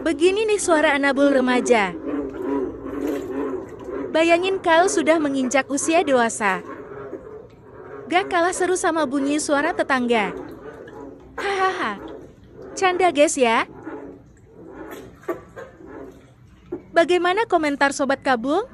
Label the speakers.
Speaker 1: Begini nih suara anabul remaja. Bayangin kau sudah menginjak usia dewasa. Gak kalah seru sama bunyi suara tetangga. Hahaha. Canda guys ya. Bagaimana komentar Sobat Kabul?